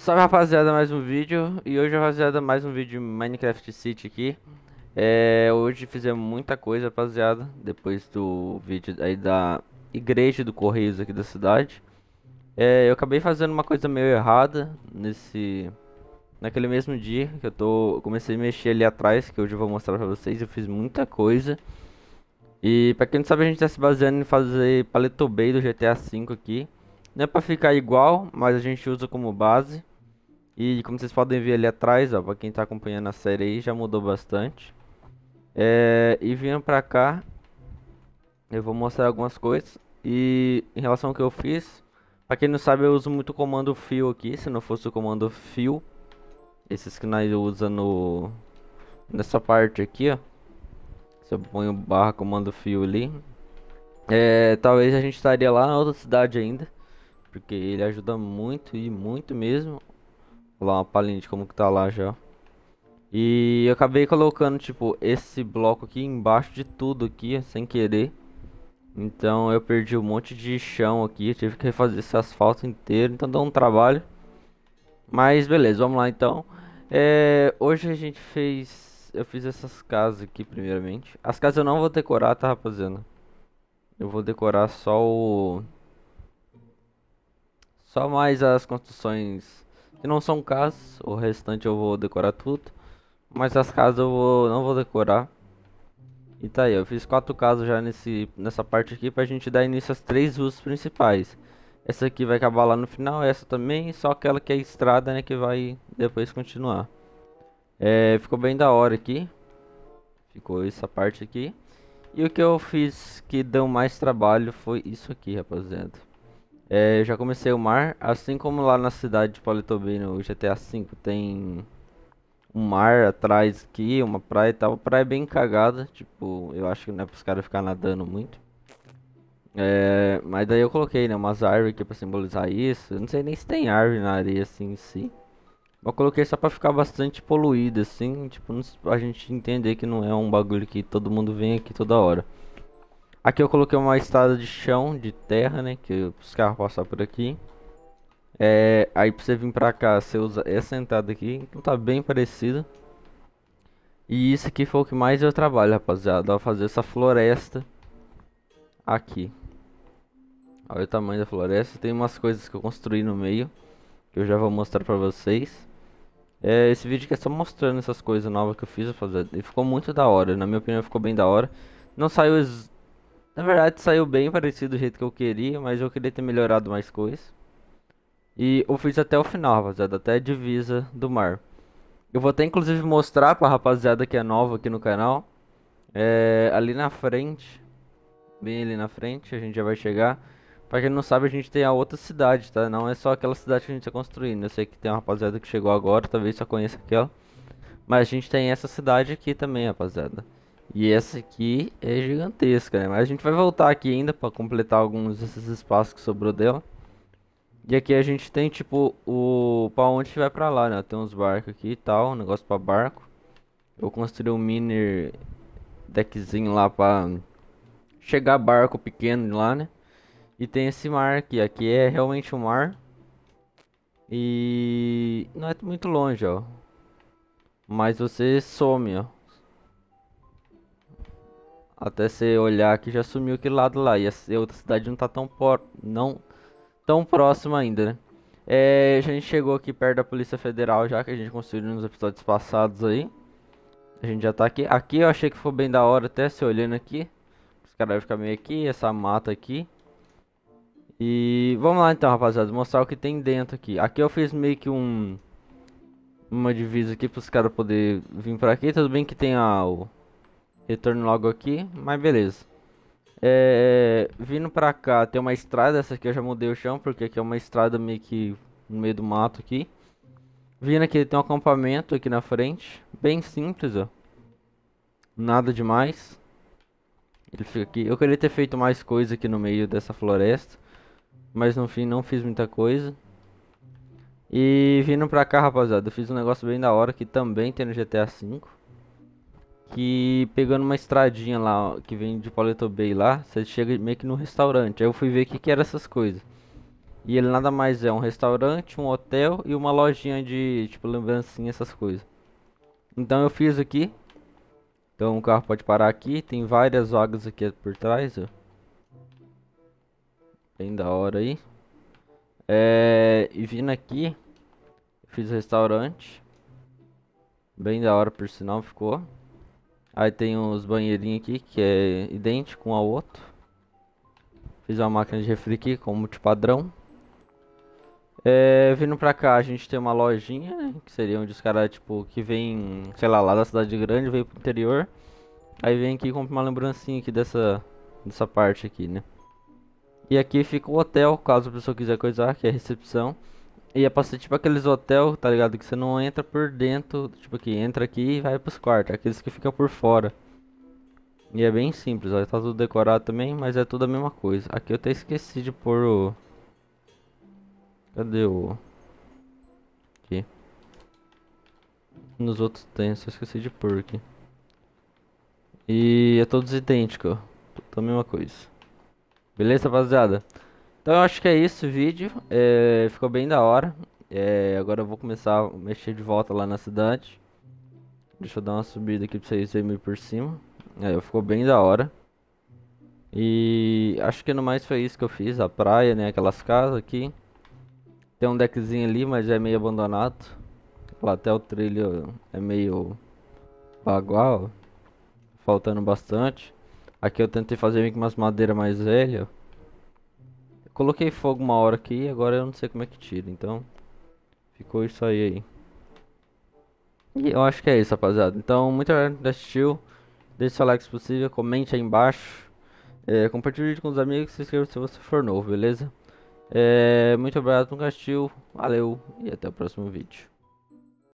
Salve rapaziada, mais um vídeo E hoje rapaziada, mais um vídeo de Minecraft City aqui é, Hoje fizemos muita coisa rapaziada Depois do vídeo aí da igreja do Correios aqui da cidade é, Eu acabei fazendo uma coisa meio errada Nesse... Naquele mesmo dia que eu tô... comecei a mexer ali atrás Que hoje eu vou mostrar pra vocês Eu fiz muita coisa E pra quem não sabe a gente tá se baseando em fazer Paletobay do GTA V aqui não é pra ficar igual, mas a gente usa como base e como vocês podem ver ali atrás, ó, pra quem tá acompanhando a série aí, já mudou bastante. É, e vindo pra cá, eu vou mostrar algumas coisas. E em relação ao que eu fiz, pra quem não sabe, eu uso muito o comando fio aqui. Se não fosse o comando fio, esses que nós usamos no, nessa parte aqui, ó. Se eu ponho barra comando fio ali, é, talvez a gente estaria lá na outra cidade ainda. Porque ele ajuda muito e muito mesmo. Vou uma palhinha de como que tá lá já. E eu acabei colocando, tipo, esse bloco aqui embaixo de tudo aqui, sem querer. Então eu perdi um monte de chão aqui, tive que refazer esse asfalto inteiro, então dá um trabalho. Mas beleza, vamos lá então. É, hoje a gente fez... Eu fiz essas casas aqui primeiramente. As casas eu não vou decorar, tá rapaziada? Eu vou decorar só o... Só mais as construções se não são casas, o restante eu vou decorar tudo. Mas as casas eu vou, não vou decorar. E tá aí, eu fiz quatro casas já nesse, nessa parte aqui pra gente dar início às três ruas principais. Essa aqui vai acabar lá no final, essa também, só aquela que é estrada, né, que vai depois continuar. É, ficou bem da hora aqui. Ficou essa parte aqui. E o que eu fiz que deu mais trabalho foi isso aqui, rapaziada. É, eu já comecei o mar, assim como lá na cidade de Politobi, no GTA V, tem um mar atrás aqui, uma praia e tal. A praia é bem cagada, tipo, eu acho que não é pros caras ficar nadando muito. É, mas daí eu coloquei, né, umas árvores aqui pra simbolizar isso. Eu não sei nem se tem árvore na areia, assim, em si. Eu coloquei só pra ficar bastante poluído, assim, tipo, a gente entender que não é um bagulho que todo mundo vem aqui toda hora. Aqui eu coloquei uma estrada de chão, de terra, né? Que os carros passar por aqui. É, aí pra você vir pra cá, você usa essa entrada aqui. Então tá bem parecida. E isso aqui foi o que mais eu trabalho, rapaziada. Ó, fazer essa floresta aqui. Olha o tamanho da floresta. Tem umas coisas que eu construí no meio. Que eu já vou mostrar pra vocês. É, esse vídeo aqui é só mostrando essas coisas novas que eu fiz, rapaziada. E ficou muito da hora. Na minha opinião, ficou bem da hora. Não saiu na verdade, saiu bem parecido do jeito que eu queria, mas eu queria ter melhorado mais coisas. E eu fiz até o final, rapaziada, até a divisa do mar. Eu vou até inclusive mostrar pra rapaziada que é nova aqui no canal. É, ali na frente, bem ali na frente, a gente já vai chegar. Pra quem não sabe, a gente tem a outra cidade, tá? Não é só aquela cidade que a gente tá construindo. Eu sei que tem uma rapaziada que chegou agora, talvez só conheça aquela. Mas a gente tem essa cidade aqui também, rapaziada. E essa aqui é gigantesca, né? Mas a gente vai voltar aqui ainda para completar alguns desses espaços que sobrou dela. E aqui a gente tem tipo o para onde vai para lá, né? Tem uns barcos aqui e tal, um negócio para barco. Eu construí um mini deckzinho lá para chegar barco pequeno lá, né? E tem esse mar aqui, aqui é realmente um mar. E não é muito longe, ó. Mas você some, ó. Até você olhar que já sumiu aquele lado lá. E a outra cidade não tá tão, por... não tão próxima ainda, né? É, a gente chegou aqui perto da Polícia Federal já, que a gente construiu nos episódios passados aí. A gente já tá aqui. Aqui eu achei que foi bem da hora até, se olhando aqui. Os caras vão ficar meio aqui, essa mata aqui. E vamos lá então, rapaziada, mostrar o que tem dentro aqui. Aqui eu fiz meio que um... Uma divisa aqui para os caras poderem vir para aqui. Tudo bem que tem a retorno logo aqui, mas beleza. É, é, vindo pra cá, tem uma estrada, essa aqui eu já mudei o chão, porque aqui é uma estrada meio que no meio do mato aqui. Vindo aqui, tem um acampamento aqui na frente, bem simples, ó. Nada demais. Ele fica aqui. Eu queria ter feito mais coisa aqui no meio dessa floresta, mas no fim não fiz muita coisa. E vindo pra cá, rapaziada, eu fiz um negócio bem da hora que também tem no GTA V que pegando uma estradinha lá, ó, que vem de Paleto Bay lá, você chega meio que no restaurante. Aí eu fui ver o que, que era essas coisas. E ele nada mais é um restaurante, um hotel e uma lojinha de, tipo, lembrancinha, essas coisas. Então eu fiz aqui. Então o carro pode parar aqui. Tem várias vagas aqui por trás, ó. Bem da hora aí. É, e vindo aqui, fiz o restaurante. Bem da hora, por sinal, ficou. Aí tem uns banheirinhos aqui que é idêntico um ao outro. Fiz uma máquina de refri aqui com multipadrão. É, vindo pra cá a gente tem uma lojinha, né, que seria onde os caras, tipo, que vem, sei lá, lá da cidade grande, vem pro interior. Aí vem aqui e compra uma lembrancinha aqui dessa, dessa parte aqui, né. E aqui fica o hotel, caso a pessoa quiser coisar, que é a recepção ia é passar tipo aqueles hotel, tá ligado? Que você não entra por dentro, tipo aqui, entra aqui e vai pros quartos, é aqueles que ficam por fora. E é bem simples, ó, tá tudo decorado também, mas é tudo a mesma coisa. Aqui eu até esqueci de pôr o... Cadê o... Aqui. Nos outros tem, só esqueci de pôr aqui. E é todos idênticos, ó, tudo a mesma coisa. Beleza, rapaziada? Então eu acho que é isso o vídeo. É, ficou bem da hora. É, agora eu vou começar a mexer de volta lá na cidade. Deixa eu dar uma subida aqui pra vocês verem por cima. É, ficou bem da hora. E acho que no mais foi isso que eu fiz. A praia, né? Aquelas casas aqui. Tem um deckzinho ali, mas é meio abandonado. Lá até o trilho é meio bagual. Faltando bastante. Aqui eu tentei fazer com umas madeiras mais velhas coloquei fogo uma hora aqui, agora eu não sei como é que tira, então... Ficou isso aí aí. E eu acho que é isso, rapaziada. Então, muito obrigado por assistir. Deixe seu like se possível, comente aí embaixo. É, compartilhe o vídeo com os amigos se inscreva se você for novo, beleza? É, muito obrigado por assistir. Valeu e até o próximo vídeo.